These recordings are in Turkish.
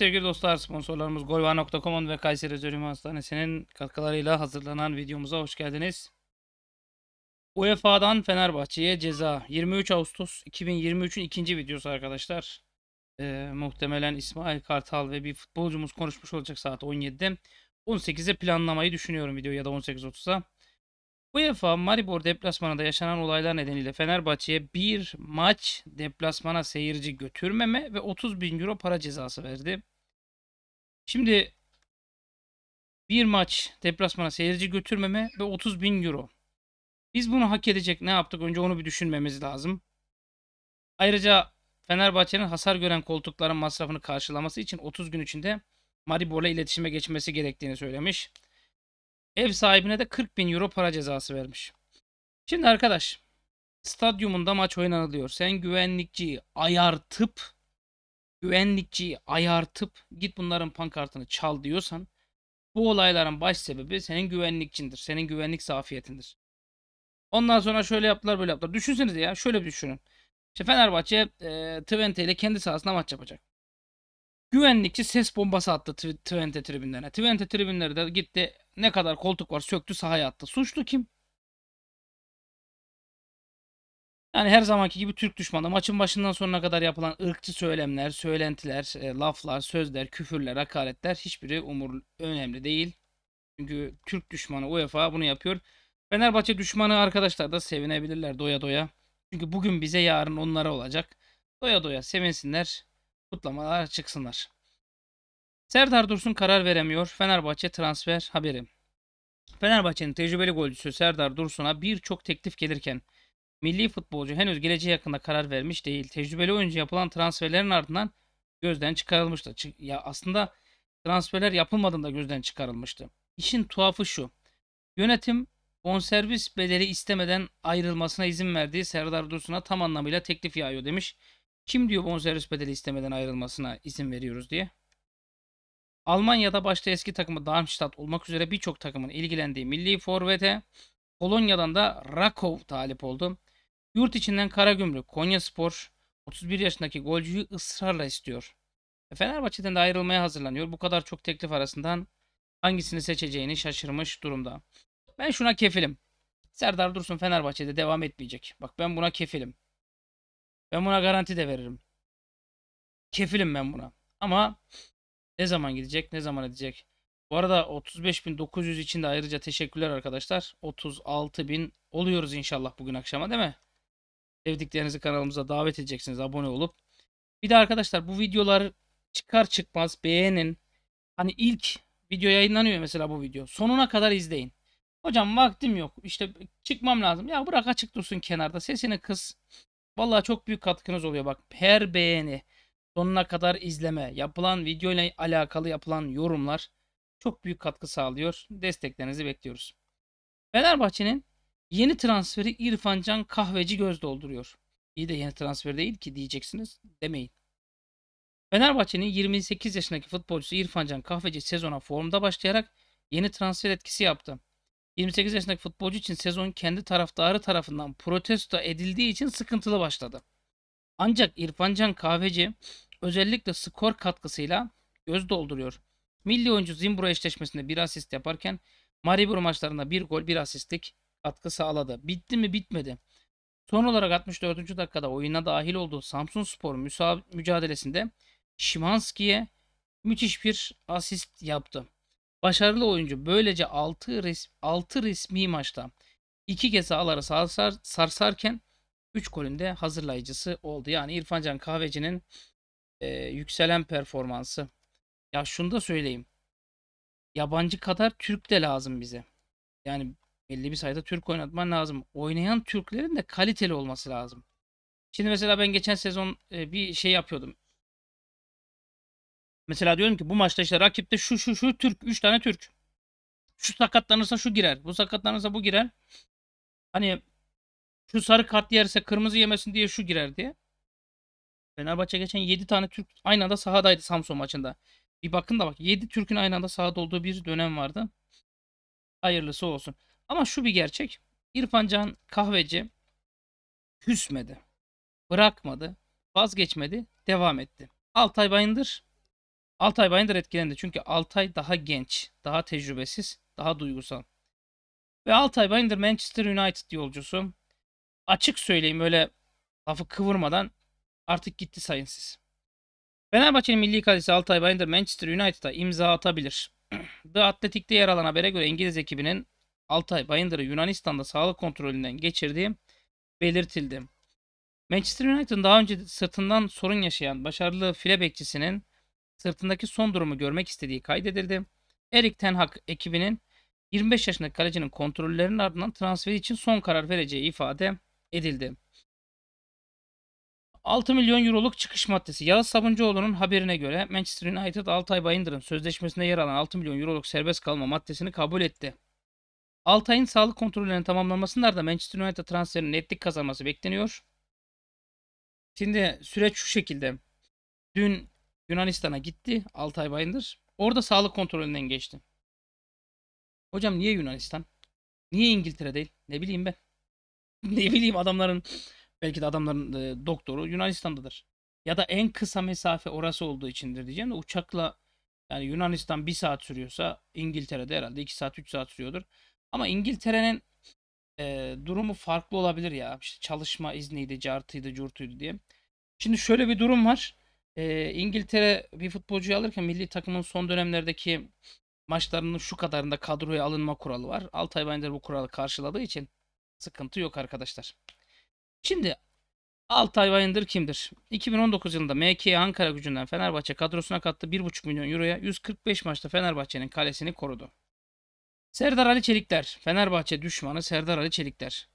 sevgili dostlar sponsorlarımız golva.com ve Kayseri Özel Hastanesi'nin katkılarıyla hazırlanan videomuza hoş geldiniz. UEFA'dan Fenerbahçe'ye ceza 23 Ağustos 2023'ün ikinci videosu arkadaşlar. Ee, muhtemelen İsmail Kartal ve bir futbolcumuz konuşmuş olacak saat 17'de. 18'e planlamayı düşünüyorum video ya da 18.30'a. UEFA Maribor deplasmanında yaşanan olaylar nedeniyle Fenerbahçe'ye bir maç deplasmana seyirci götürmeme ve 30 bin euro para cezası verdi. Şimdi bir maç deplasmana seyirci götürmeme ve 30 bin euro. Biz bunu hak edecek ne yaptık önce onu bir düşünmemiz lazım. Ayrıca Fenerbahçe'nin hasar gören koltukların masrafını karşılaması için 30 gün içinde Maribor'la iletişime geçmesi gerektiğini söylemiş. Ev sahibine de 40 bin euro para cezası vermiş. Şimdi arkadaş stadyumunda maç oynanılıyor. Sen güvenlikçiyi ayartıp güvenlikçiyi ayartıp git bunların pankartını çal diyorsan bu olayların baş sebebi senin güvenlikçindir. Senin güvenlik zafiyetindir. Ondan sonra şöyle yaptılar böyle yaptılar. Düşünsenize ya şöyle bir düşünün. İşte Fenerbahçe e, Twente ile kendi sahasında maç yapacak. Güvenlikçi ses bombası attı Twente tribünlerine. Twente tribünleri de gitti ne kadar koltuk var söktü sahaya attı. Suçlu kim? Yani her zamanki gibi Türk düşmanı. Maçın başından sonuna kadar yapılan ırkçı söylemler, söylentiler, e, laflar, sözler, küfürler, hakaretler hiçbiri umur önemli değil. Çünkü Türk düşmanı UEFA bunu yapıyor. Fenerbahçe düşmanı arkadaşlar da sevinebilirler doya doya. Çünkü bugün bize yarın onlara olacak. Doya doya sevinsinler, kutlamalar çıksınlar. Serdar Dursun karar veremiyor. Fenerbahçe transfer haberi. Fenerbahçe'nin tecrübeli golcüsü Serdar Dursun'a birçok teklif gelirken milli futbolcu henüz geleceği hakkında karar vermiş değil. Tecrübeli oyuncu yapılan transferlerin ardından gözden çıkarılmıştı. Ya aslında transferler yapılmadığında gözden çıkarılmıştı. İşin tuhafı şu. Yönetim bonservis bedeli istemeden ayrılmasına izin verdiği Serdar Dursun'a tam anlamıyla teklif yağıyor demiş. Kim diyor bonservis bedeli istemeden ayrılmasına izin veriyoruz diye. Almanya'da başta eski takımı Darmstadt olmak üzere birçok takımın ilgilendiği milli forvete Kolonya'dan da Rakov talip oldu. Yurt içinden Karagümrük, Konya Spor 31 yaşındaki golcüyü ısrarla istiyor. E, Fenerbahçe'den de ayrılmaya hazırlanıyor. Bu kadar çok teklif arasından hangisini seçeceğini şaşırmış durumda. Ben şuna kefilim. Serdar Dursun Fenerbahçe'de devam etmeyecek. Bak ben buna kefilim. Ben buna garanti de veririm. Kefilim ben buna. Ama ne zaman gidecek, ne zaman edecek? Bu arada 35.900 için de ayrıca teşekkürler arkadaşlar. 36.000 oluyoruz inşallah bugün akşama değil mi? Sevdiklerinizi kanalımıza davet edeceksiniz abone olup. Bir de arkadaşlar bu videolar çıkar çıkmaz beğenin. Hani ilk video yayınlanıyor mesela bu video. Sonuna kadar izleyin. Hocam vaktim yok. İşte çıkmam lazım. Ya bırak açık dursun kenarda. Sesini kıs. Vallahi çok büyük katkınız oluyor bak. Her beğeni, sonuna kadar izleme, yapılan video ile alakalı yapılan yorumlar çok büyük katkı sağlıyor. Desteklerinizi bekliyoruz. Fenerbahçe'nin Yeni transferi İrfan Can Kahveci göz dolduruyor. İyi de yeni transfer değil ki diyeceksiniz demeyin. Fenerbahçe'nin 28 yaşındaki futbolcusu İrfan Can Kahveci sezona formda başlayarak yeni transfer etkisi yaptı. 28 yaşındaki futbolcu için sezon kendi taraftarı tarafından protesto edildiği için sıkıntılı başladı. Ancak İrfan Can Kahveci özellikle skor katkısıyla göz dolduruyor. Milli oyuncu Zimbora eşleşmesinde bir asist yaparken Maribor maçlarında bir gol bir asistlik katkı sağladı. Bitti mi bitmedi. Son olarak 64. dakikada oyuna dahil olduğu Samsun Spor mücadelesinde Şimanski'ye müthiş bir asist yaptı. Başarılı oyuncu böylece 6, resmi, 6 resmi maçta 2 kez ağları sarsar, sarsarken 3 golünde hazırlayıcısı oldu. Yani İrfancan Kahveci'nin e, yükselen performansı. Ya şunu da söyleyeyim. Yabancı kadar Türk de lazım bize. Yani belli bir sayıda Türk oynatman lazım. Oynayan Türklerin de kaliteli olması lazım. Şimdi mesela ben geçen sezon e, bir şey yapıyordum. Mesela diyorum ki bu maçta işte rakipte şu şu şu Türk 3 tane Türk. Şu sakatlanırsa şu girer. Bu sakatlanırsa bu girer. Hani şu sarı kart yerse kırmızı yemesin diye şu girer diye. Fenerbahçe geçen 7 tane Türk aynı anda sahadaydı Samsun maçında. Bir bakın da bak 7 Türk'ün aynı anda sahada olduğu bir dönem vardı. Hayırlısı olsun. Ama şu bir gerçek. İrfan Can kahveci küsmedi. Bırakmadı. Vazgeçmedi. Devam etti. Altay Bayındır Altay Bayındır etkilendi. Çünkü Altay daha genç, daha tecrübesiz, daha duygusal. Ve Altay Bayındır Manchester United yolcusu. Açık söyleyeyim öyle lafı kıvırmadan artık gitti sayın siz. Fenerbahçe'nin milli kalecisi Altay Bayındır Manchester United'a imza atabilir. The Athletic'te yer alan habere göre İngiliz ekibinin Altay Bayındır'ı Yunanistan'da sağlık kontrolünden geçirdiği belirtildi. Manchester United'ın daha önce sırtından sorun yaşayan başarılı file bekçisinin sırtındaki son durumu görmek istediği kaydedildi. Erik Ten Hag ekibinin 25 yaşındaki kalecinin kontrollerinin ardından transferi için son karar vereceği ifade edildi. 6 milyon euroluk çıkış maddesi. Yalı Sabuncuoğlu'nun haberine göre Manchester United Altay Bayındır'ın sözleşmesinde yer alan 6 milyon euroluk serbest kalma maddesini kabul etti. Altay'ın sağlık kontrollerinin tamamlanmasının ardından Manchester United transferinin netlik kazanması bekleniyor. Şimdi süreç şu şekilde. Dün Yunanistan'a gitti Altay Bayındır. Orada sağlık kontrolünden geçti. Hocam niye Yunanistan? Niye İngiltere değil? Ne bileyim ben. ne bileyim adamların belki de adamların e, doktoru Yunanistan'dadır. Ya da en kısa mesafe orası olduğu içindir diyeceğim uçakla yani Yunanistan bir saat sürüyorsa İngiltere'de herhalde 2 saat 3 saat sürüyordur. Ama İngiltere'nin e, durumu farklı olabilir ya. İşte çalışma izniydi, cartıydı, curtuydu diye. Şimdi şöyle bir durum var. E, İngiltere bir futbolcuyu alırken milli takımın son dönemlerdeki maçlarının şu kadarında kadroya alınma kuralı var. Altay Bayındır bu kuralı karşıladığı için sıkıntı yok arkadaşlar. Şimdi Altay Bayındır kimdir? 2019 yılında MK Ankara gücünden Fenerbahçe kadrosuna kattı 1,5 milyon euroya 145 maçta Fenerbahçe'nin kalesini korudu. Serdar Ali Çelikler, Fenerbahçe düşmanı Serdar Ali Çelikler.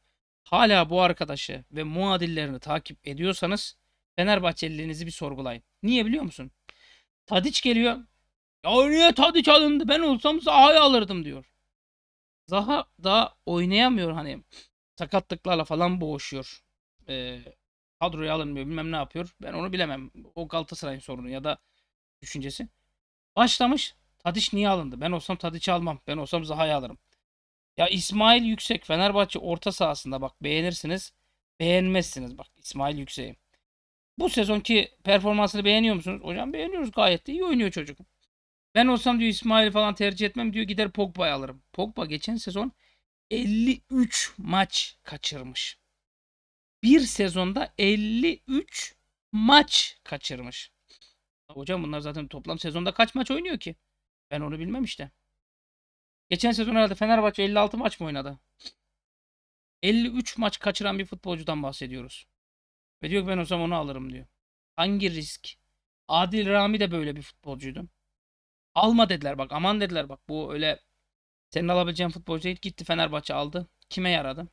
Hala bu arkadaşı ve muadillerini takip ediyorsanız Fenerbahçeliliğinizi bir sorgulayın. Niye biliyor musun? Tadiç geliyor. Ya niye Tadiç alındı? Ben olsam Zaha'yı alırdım diyor. Zaha daha oynayamıyor hani. Sakatlıklarla falan boğuşuyor. Ee, kadroya alınmıyor bilmem ne yapıyor. Ben onu bilemem. O Galatasaray'ın sorunu ya da düşüncesi. Başlamış Tadiç niye alındı? Ben olsam Tadiç'i almam. Ben olsam Zaha'yı alırım. Ya İsmail Yüksek Fenerbahçe orta sahasında bak beğenirsiniz. Beğenmezsiniz bak İsmail Yüksek'i. Bu sezonki performansını beğeniyor musunuz? Hocam beğeniyoruz gayet de iyi oynuyor çocuk. Ben olsam diyor İsmail falan tercih etmem diyor gider Pogba'yı alırım. Pogba geçen sezon 53 maç kaçırmış. Bir sezonda 53 maç kaçırmış. Hocam bunlar zaten toplam sezonda kaç maç oynuyor ki? Ben onu bilmem işte. Geçen sezon herhalde Fenerbahçe 56 maç mı oynadı? 53 maç kaçıran bir futbolcudan bahsediyoruz. Ve diyor ki ben o zaman onu alırım diyor. Hangi risk? Adil Rami de böyle bir futbolcuydu. Alma dediler bak aman dediler bak bu öyle senin alabileceğin futbolcu değil. Gitti Fenerbahçe aldı. Kime yaradı?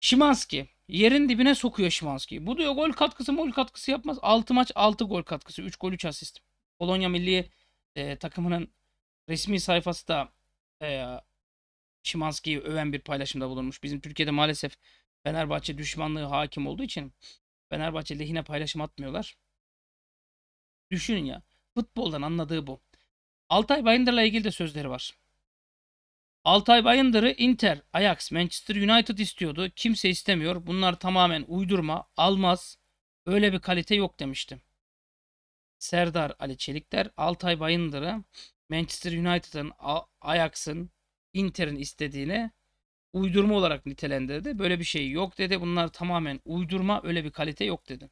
Şimanski. Yerin dibine sokuyor Şimanski. Bu diyor gol katkısı mol katkısı yapmaz. 6 maç 6 gol katkısı. 3 gol 3 asist. Polonya milli e, takımının resmi sayfası da e, Şimanski'yi öven bir paylaşımda bulunmuş. Bizim Türkiye'de maalesef Fenerbahçe düşmanlığı hakim olduğu için Fenerbahçe lehine paylaşım atmıyorlar. Düşünün ya. Futboldan anladığı bu. Altay Bayındır'la ilgili de sözleri var. Altay Bayındır'ı Inter, Ajax, Manchester United istiyordu. Kimse istemiyor. Bunlar tamamen uydurma, almaz. Öyle bir kalite yok demiştim. Serdar Ali Çelikler, Altay Bayındır'ı Manchester United'ın, Ajax'ın, Inter'in istediğini uydurma olarak nitelendirdi. Böyle bir şey yok dedi. Bunlar tamamen uydurma, öyle bir kalite yok dedi.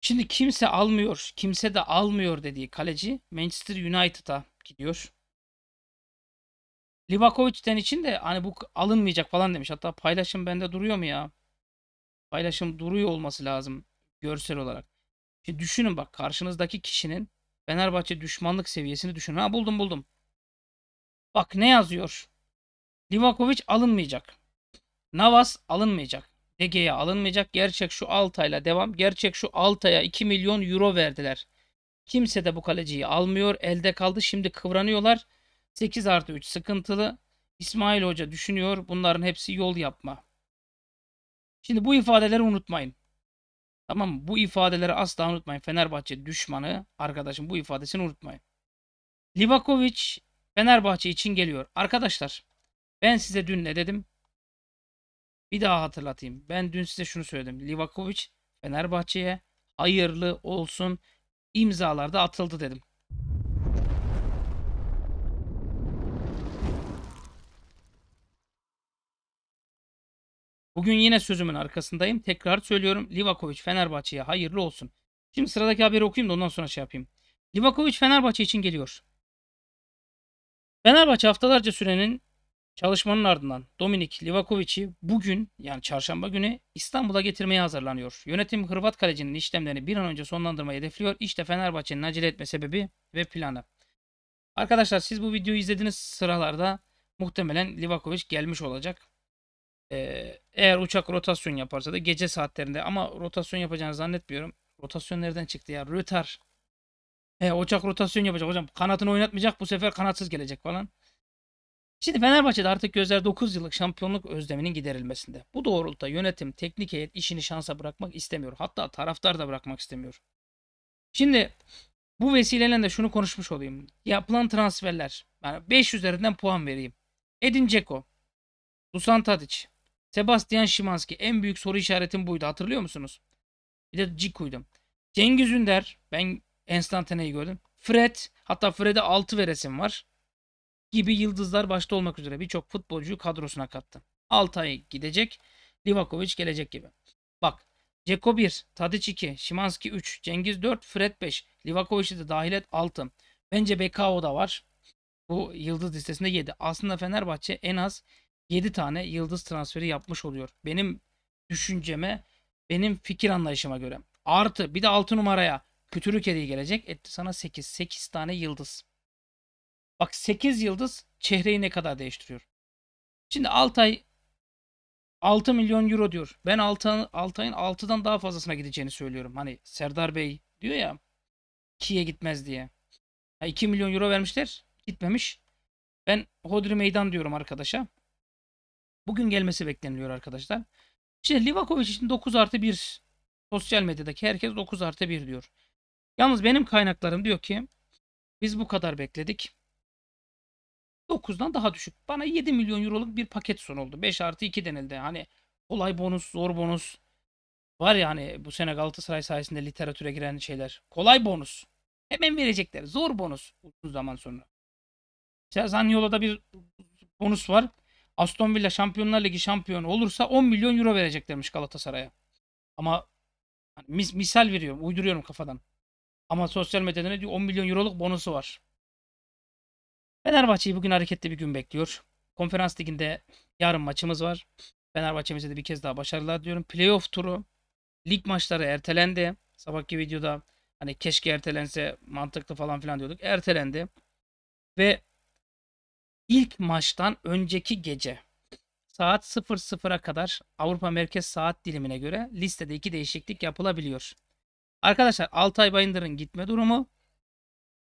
Şimdi kimse almıyor, kimse de almıyor dediği kaleci Manchester United'a gidiyor. Livakovic'den için de hani bu alınmayacak falan demiş. Hatta paylaşım bende duruyor mu ya? Paylaşım duruyor olması lazım görsel olarak. Şimdi e, düşünün bak karşınızdaki kişinin Fenerbahçe düşmanlık seviyesini düşünün. Ha buldum buldum. Bak ne yazıyor? Livakovic alınmayacak. Navas alınmayacak. Dege'ye alınmayacak. Gerçek şu Altay'la devam. Gerçek şu Altay'a 2 milyon euro verdiler. Kimse de bu kaleciyi almıyor. Elde kaldı. Şimdi kıvranıyorlar. 8 artı 3 sıkıntılı. İsmail Hoca düşünüyor. Bunların hepsi yol yapma. Şimdi bu ifadeleri unutmayın. Tamam mı? Bu ifadeleri asla unutmayın. Fenerbahçe düşmanı arkadaşım bu ifadesini unutmayın. Livakovic Fenerbahçe için geliyor. Arkadaşlar ben size dün ne dedim? Bir daha hatırlatayım. Ben dün size şunu söyledim. Livakovic Fenerbahçe'ye hayırlı olsun imzalarda atıldı dedim. Bugün yine sözümün arkasındayım. Tekrar söylüyorum Livakovic Fenerbahçe'ye hayırlı olsun. Şimdi sıradaki haberi okuyayım da ondan sonra şey yapayım. Livakovic Fenerbahçe için geliyor. Fenerbahçe haftalarca sürenin çalışmanın ardından Dominik Livakovic'i bugün yani çarşamba günü İstanbul'a getirmeye hazırlanıyor. Yönetim Hırvat kalecinin işlemlerini bir an önce sonlandırmayı hedefliyor. İşte Fenerbahçe'nin acele etme sebebi ve planı. Arkadaşlar siz bu videoyu izlediğiniz sıralarda muhtemelen Livakovic gelmiş olacak eğer uçak rotasyon yaparsa da gece saatlerinde ama rotasyon yapacağını zannetmiyorum. Rotasyon nereden çıktı ya? Rötar. E uçak rotasyon yapacak hocam. Kanatını oynatmayacak bu sefer kanatsız gelecek falan. Şimdi Fenerbahçe'de artık gözler 9 yıllık şampiyonluk özleminin giderilmesinde. Bu doğrultuda yönetim, teknik heyet işini şansa bırakmak istemiyor. Hatta taraftar da bırakmak istemiyor. Şimdi bu vesileyle de şunu konuşmuş olayım. Yapılan transferler. Yani 5 üzerinden puan vereyim. Edin Dzeko, Dusan Tadic, Sebastian Şimanski. En büyük soru işaretim buydu. Hatırlıyor musunuz? Bir de Cik Ciku'ydum. Cengiz Ünder. Ben enstantaneyi gördüm. Fred. Hatta Fred'e 6 veresim var. Gibi yıldızlar başta olmak üzere birçok futbolcuyu kadrosuna kattı. ay gidecek. Livakovic gelecek gibi. Bak. Ceko 1. Tadic 2. Şimanski 3. Cengiz 4. Fred 5. Livakovic'i de dahil et 6. Bence Bekao da var. Bu yıldız listesinde 7. Aslında Fenerbahçe en az 7 tane yıldız transferi yapmış oluyor. Benim düşünceme, benim fikir anlayışıma göre. Artı bir de 6 numaraya Kütürük Eriği gelecek. Etti sana 8. 8 tane yıldız. Bak 8 yıldız çehreyi ne kadar değiştiriyor. Şimdi Altay 6 milyon euro diyor. Ben Altay'ın Altay'ın 6'dan daha fazlasına gideceğini söylüyorum. Hani Serdar Bey diyor ya 2'ye gitmez diye. Ya 2 milyon euro vermişler. Gitmemiş. Ben Hodri Meydan diyorum arkadaşa. Bugün gelmesi bekleniliyor arkadaşlar. İşte Livakovic için 9 artı 1 sosyal medyadaki herkes 9 artı 1 diyor. Yalnız benim kaynaklarım diyor ki biz bu kadar bekledik. 9'dan daha düşük. Bana 7 milyon euroluk bir paket sunuldu. 5 artı 2 denildi. Hani olay bonus, zor bonus. Var ya hani bu sene Galatasaray sayesinde literatüre giren şeyler. Kolay bonus. Hemen verecekler. Zor bonus uzun zaman sonra. İşte Zaniolo'da bir bonus var. Aston Villa Şampiyonlar Ligi şampiyonu olursa 10 milyon euro vereceklermiş Galatasaray'a. Ama hani mis, misal veriyorum, uyduruyorum kafadan. Ama sosyal medyada ne diyor? 10 milyon euroluk bonusu var. Fenerbahçe'yi bugün hareketli bir gün bekliyor. Konferans liginde yarın maçımız var. Fenerbahçe'mize de bir kez daha başarılar diyorum. Playoff turu, lig maçları ertelendi. Sabahki videoda hani keşke ertelense mantıklı falan filan diyorduk. Ertelendi. Ve ilk maçtan önceki gece saat 00'a kadar Avrupa Merkez Saat dilimine göre listede iki değişiklik yapılabiliyor. Arkadaşlar Altay Bayındır'ın gitme durumu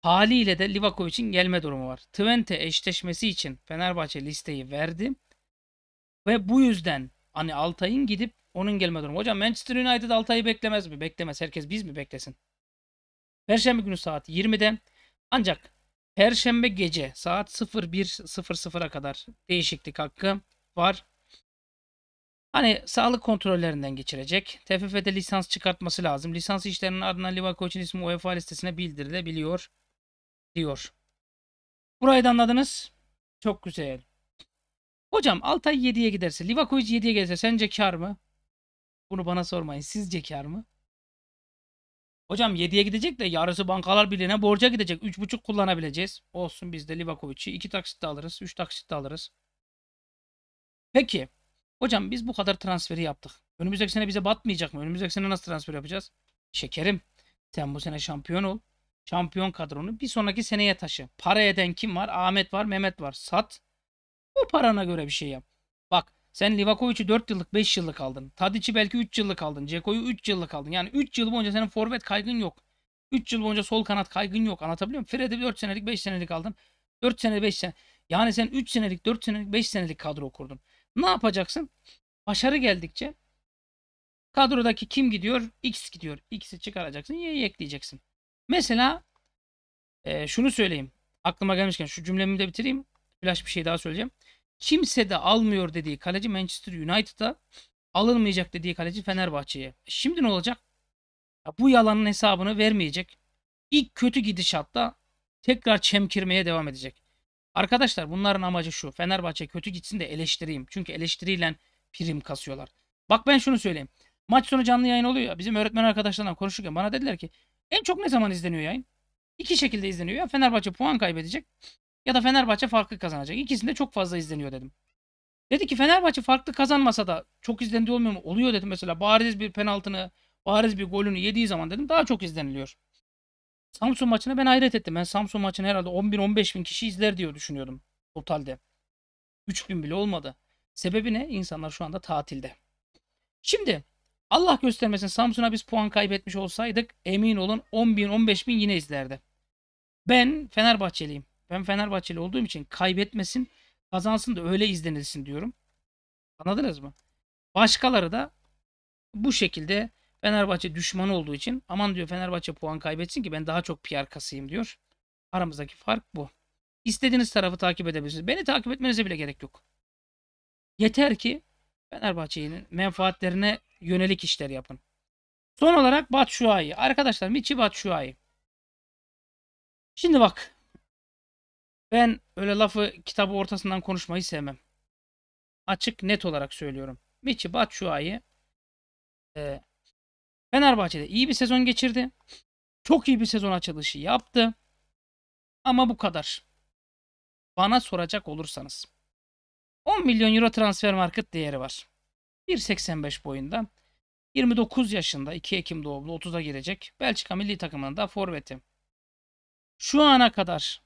haliyle de Livakovic'in gelme durumu var. Twente eşleşmesi için Fenerbahçe listeyi verdi ve bu yüzden hani Altay'ın gidip onun gelme durumu. Hocam Manchester United Altay'ı beklemez mi? Beklemez. Herkes biz mi beklesin? Perşembe günü saat 20'de ancak Perşembe gece saat 01.00'a kadar değişiklik hakkı var. Hani sağlık kontrollerinden geçirecek. TFF'de lisans çıkartması lazım. Lisans işlerinin ardından Livakovic'in ismi UEFA listesine bildirilebiliyor diyor. Burayı da anladınız. Çok güzel. Hocam Altay 7'ye giderse, Livakovic 7'ye giderse sence kar mı? Bunu bana sormayın. Sizce kar mı? Hocam 7'ye gidecek de yarısı bankalar birliğine borca gidecek. 3.5 kullanabileceğiz. Olsun biz de Livakovic'i 2 taksitte alırız. 3 taksitte alırız. Peki. Hocam biz bu kadar transferi yaptık. Önümüzdeki sene bize batmayacak mı? Önümüzdeki sene nasıl transfer yapacağız? Şekerim sen bu sene şampiyon ol. Şampiyon kadronu bir sonraki seneye taşı. Para eden kim var? Ahmet var, Mehmet var. Sat. Bu parana göre bir şey yap. Bak sen Livakovic'i 4 yıllık 5 yıllık aldın. Tadic'i belki 3 yıllık aldın. Ceko'yu 3 yıllık aldın. Yani 3 yıl boyunca senin forvet kaygın yok. 3 yıl boyunca sol kanat kaygın yok. Anlatabiliyor muyum? Fred'i 4 senelik 5 senelik aldın. 4 sene 5 sene. Yani sen 3 senelik 4 senelik 5 senelik kadro kurdun. Ne yapacaksın? Başarı geldikçe kadrodaki kim gidiyor? X gidiyor. X'i çıkaracaksın. Y'yi ekleyeceksin. Mesela e, şunu söyleyeyim. Aklıma gelmişken şu cümlemi de bitireyim. Flash bir şey daha söyleyeceğim kimse de almıyor dediği kaleci Manchester United'a alınmayacak dediği kaleci Fenerbahçe'ye. Şimdi ne olacak? Ya bu yalanın hesabını vermeyecek. İlk kötü gidişatta tekrar çemkirmeye devam edecek. Arkadaşlar bunların amacı şu. Fenerbahçe kötü gitsin de eleştireyim. Çünkü eleştiriyle prim kasıyorlar. Bak ben şunu söyleyeyim. Maç sonu canlı yayın oluyor ya. Bizim öğretmen arkadaşlarla konuşurken bana dediler ki en çok ne zaman izleniyor yayın? İki şekilde izleniyor ya. Fenerbahçe puan kaybedecek ya da Fenerbahçe farklı kazanacak. İkisinde çok fazla izleniyor dedim. Dedi ki Fenerbahçe farklı kazanmasa da çok izlendi olmuyor mu? Oluyor dedim mesela bariz bir penaltını, bariz bir golünü yediği zaman dedim daha çok izleniliyor. Samsun maçına ben hayret ettim. Ben Samsun maçını herhalde 11-15 bin kişi izler diyor düşünüyordum totalde. 3 bin bile olmadı. Sebebi ne? İnsanlar şu anda tatilde. Şimdi Allah göstermesin Samsun'a biz puan kaybetmiş olsaydık emin olun 10 bin 15 bin yine izlerdi. Ben Fenerbahçeliyim. Ben Fenerbahçeli olduğum için kaybetmesin, kazansın da öyle izlenilsin diyorum. Anladınız mı? Başkaları da bu şekilde Fenerbahçe düşmanı olduğu için aman diyor Fenerbahçe puan kaybetsin ki ben daha çok PR kasayım diyor. Aramızdaki fark bu. İstediğiniz tarafı takip edebilirsiniz. Beni takip etmenize bile gerek yok. Yeter ki Fenerbahçe'nin menfaatlerine yönelik işler yapın. Son olarak Batu Şua'yı. Arkadaşlar Michi Batu Şua'yı. Şimdi bak ben öyle lafı kitabı ortasından konuşmayı sevmem. Açık net olarak söylüyorum. Michi Batshuayi e, Fenerbahçe'de iyi bir sezon geçirdi. Çok iyi bir sezon açılışı yaptı. Ama bu kadar. Bana soracak olursanız. 10 milyon euro transfer market değeri var. 1.85 boyunda. 29 yaşında 2 Ekim doğumlu 30'a girecek Belçika milli takımında da forveti. Şu ana kadar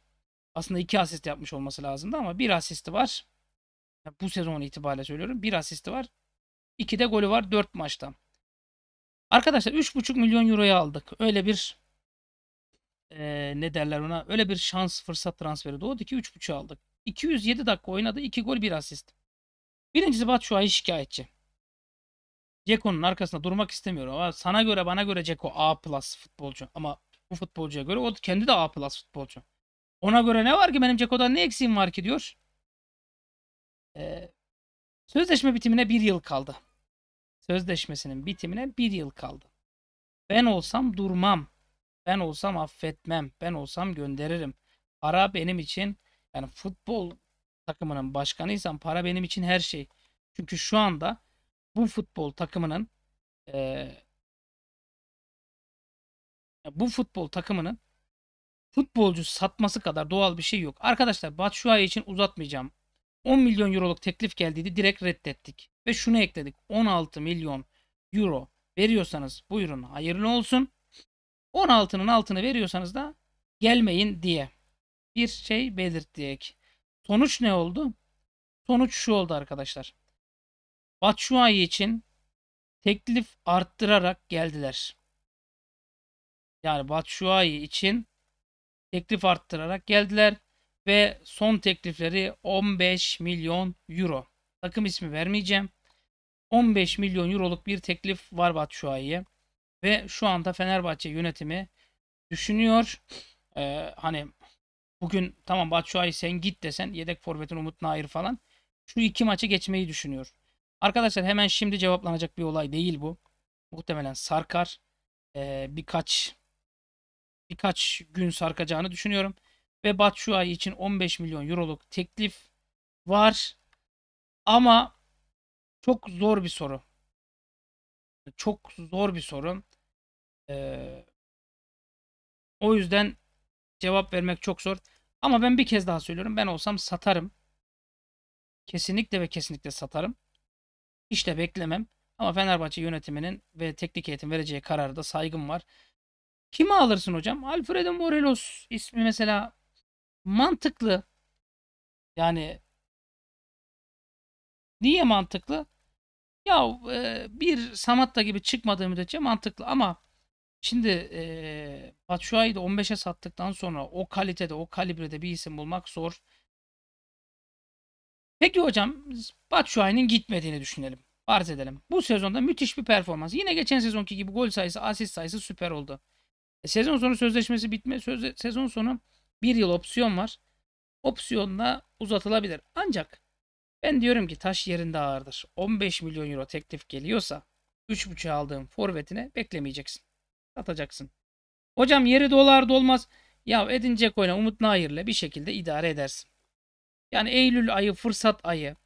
aslında iki asist yapmış olması lazımdı ama bir asisti var. bu sezon itibariyle söylüyorum. Bir asisti var. İki de golü var dört maçta. Arkadaşlar 3,5 milyon euroya aldık. Öyle bir e, ne derler ona öyle bir şans fırsat transferi doğdu ki 3.5'ü aldık. 207 dakika oynadı. 2 gol 1 asist. Birincisi Batu Şua'yı şikayetçi. Ceko'nun arkasında durmak istemiyor ama sana göre bana göre Ceko A plus futbolcu ama bu futbolcuya göre o kendi de A plus futbolcu. Ona göre ne var ki benim Ceko'dan ne eksiğim var ki diyor. Ee, sözleşme bitimine bir yıl kaldı. Sözleşmesinin bitimine bir yıl kaldı. Ben olsam durmam. Ben olsam affetmem. Ben olsam gönderirim. Para benim için yani futbol takımının başkanıysam para benim için her şey. Çünkü şu anda bu futbol takımının e, bu futbol takımının futbolcu satması kadar doğal bir şey yok. Arkadaşlar Batshuayi için uzatmayacağım. 10 milyon euroluk teklif geldiydi direkt reddettik. Ve şunu ekledik 16 milyon euro veriyorsanız buyurun hayırlı olsun. 16'nın altını veriyorsanız da gelmeyin diye bir şey belirttik. Sonuç ne oldu? Sonuç şu oldu arkadaşlar. Batshuayi için teklif arttırarak geldiler. Yani Batshuayi için teklif arttırarak geldiler ve son teklifleri 15 milyon euro. Takım ismi vermeyeceğim. 15 milyon euroluk bir teklif var Batshuayi'ye ve şu anda Fenerbahçe yönetimi düşünüyor. Ee, hani bugün tamam Batshuayi sen git desen yedek forvetin Umut Nair falan şu iki maçı geçmeyi düşünüyor. Arkadaşlar hemen şimdi cevaplanacak bir olay değil bu. Muhtemelen sarkar. Ee, birkaç birkaç gün sarkacağını düşünüyorum. Ve Batshuayi için 15 milyon euroluk teklif var. Ama çok zor bir soru. Çok zor bir soru. Ee, o yüzden cevap vermek çok zor. Ama ben bir kez daha söylüyorum. Ben olsam satarım. Kesinlikle ve kesinlikle satarım. Hiç de beklemem. Ama Fenerbahçe yönetiminin ve teknik heyetin vereceği kararı da saygım var. Kimi alırsın hocam? Alfredo Morelos ismi mesela mantıklı. Yani niye mantıklı? Ya e, bir Samatta gibi çıkmadığı müddetçe mantıklı ama şimdi e, Batshuayi'yi de 15'e sattıktan sonra o kalitede, o kalibrede bir isim bulmak zor. Peki hocam Batshuayi'nin gitmediğini düşünelim. Farz edelim. Bu sezonda müthiş bir performans. Yine geçen sezonki gibi gol sayısı, asist sayısı süper oldu. Sezon sonu sözleşmesi bitme sözle, sezon sonu bir yıl opsiyon var. Opsiyonla uzatılabilir. Ancak ben diyorum ki taş yerinde ağırdır. 15 milyon euro teklif geliyorsa 3.5'e aldığın forvetine beklemeyeceksin. Satacaksın. Hocam yeri dolar dolmaz. Ya Edin Ceko'yla Umut Nayir'le bir şekilde idare edersin. Yani Eylül ayı fırsat ayı.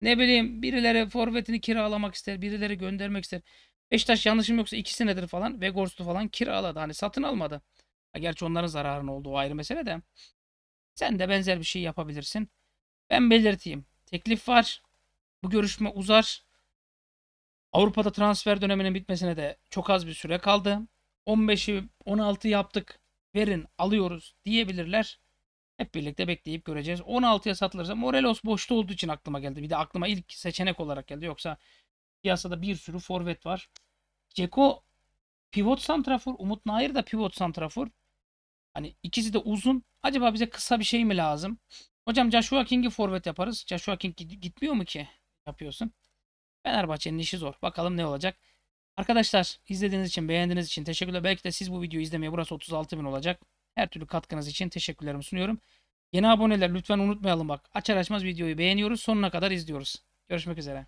Ne bileyim birileri forvetini kiralamak ister, birileri göndermek ister. Beşiktaş yanlışım yoksa iki senedir falan Vegors'u falan kiraladı. Hani satın almadı. gerçi onların zararını oldu o ayrı mesele de. Sen de benzer bir şey yapabilirsin. Ben belirteyim. Teklif var. Bu görüşme uzar. Avrupa'da transfer döneminin bitmesine de çok az bir süre kaldı. 15'i 16 yaptık. Verin alıyoruz diyebilirler. Hep birlikte bekleyip göreceğiz. 16'ya satılırsa Morelos boşta olduğu için aklıma geldi. Bir de aklıma ilk seçenek olarak geldi. Yoksa Piyasada bir sürü forvet var. Ceko pivot santrafor. Umut Nair de pivot santrafor. Hani ikisi de uzun. Acaba bize kısa bir şey mi lazım? Hocam Joshua King'i forvet yaparız. Joshua King gitmiyor mu ki? Yapıyorsun. Fenerbahçe'nin işi zor. Bakalım ne olacak. Arkadaşlar izlediğiniz için beğendiğiniz için teşekkürler. Belki de siz bu videoyu izlemeye burası 36 bin olacak. Her türlü katkınız için teşekkürlerimi sunuyorum. Yeni aboneler lütfen unutmayalım bak. Açar açmaz videoyu beğeniyoruz. Sonuna kadar izliyoruz. Görüşmek üzere.